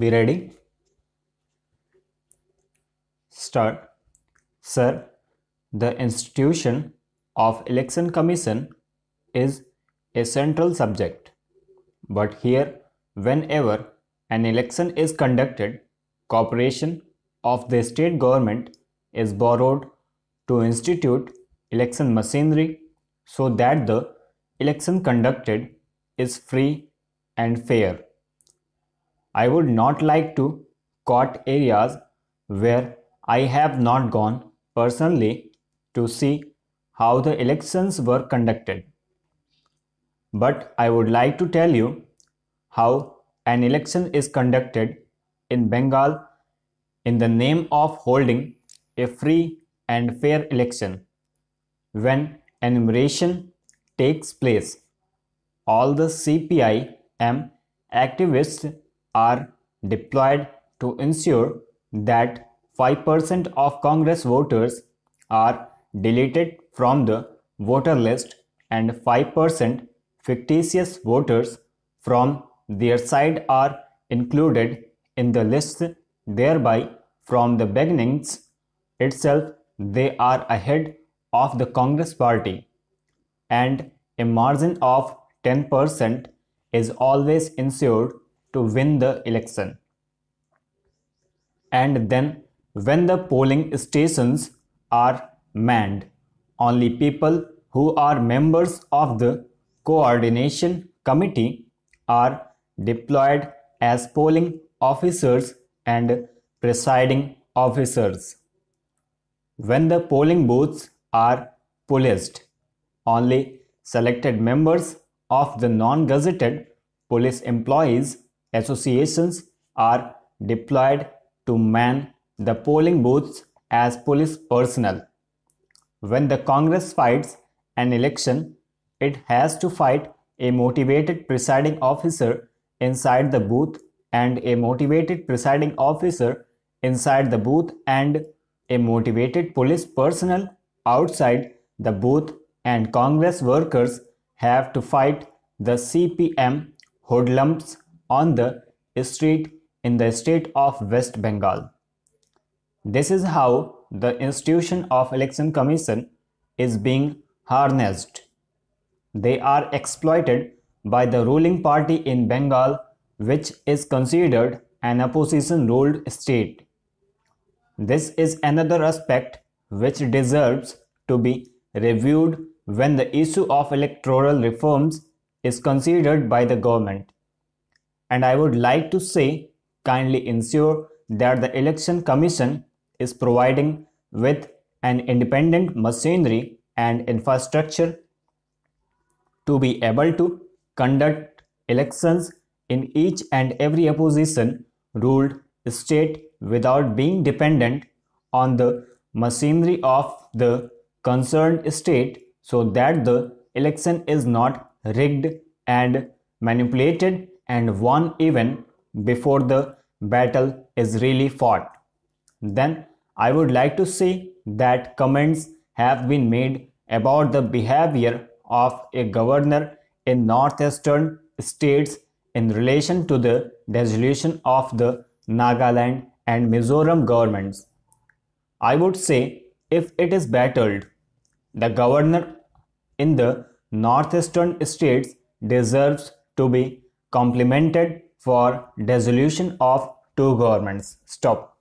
Be ready. Start. Sir, the institution of election commission is a central subject. But here, whenever an election is conducted, cooperation of the state government is borrowed to institute election machinery so that the election conducted is free and fair. I would not like to cut areas where I have not gone personally to see how the elections were conducted. But I would like to tell you how an election is conducted in Bengal in the name of holding a free and fair election. When enumeration takes place, all the CPI M activists are deployed to ensure that 5% of Congress voters are deleted from the voter list and 5% fictitious voters from their side are included in the list thereby from the beginnings itself they are ahead of the Congress party and a margin of 10% is always ensured to win the election. And then, when the polling stations are manned, only people who are members of the coordination committee are deployed as polling officers and presiding officers. When the polling booths are policed, only selected members of the non gazetted police employees associations are deployed to man the polling booths as police personnel. When the Congress fights an election, it has to fight a motivated presiding officer inside the booth and a motivated presiding officer inside the booth and a motivated police personnel outside the booth and Congress workers have to fight the CPM hoodlums on the street in the state of West Bengal. This is how the institution of election commission is being harnessed. They are exploited by the ruling party in Bengal which is considered an opposition ruled state. This is another aspect which deserves to be reviewed when the issue of electoral reforms is considered by the government and I would like to say kindly ensure that the election commission is providing with an independent machinery and infrastructure to be able to conduct elections in each and every opposition ruled state without being dependent on the machinery of the concerned state so that the election is not rigged and manipulated and won even before the battle is really fought, then I would like to say that comments have been made about the behavior of a governor in northeastern states in relation to the dissolution of the Nagaland and Mizoram governments. I would say if it is battled, the governor in the northeastern states deserves to be complemented for dissolution of two governments. Stop.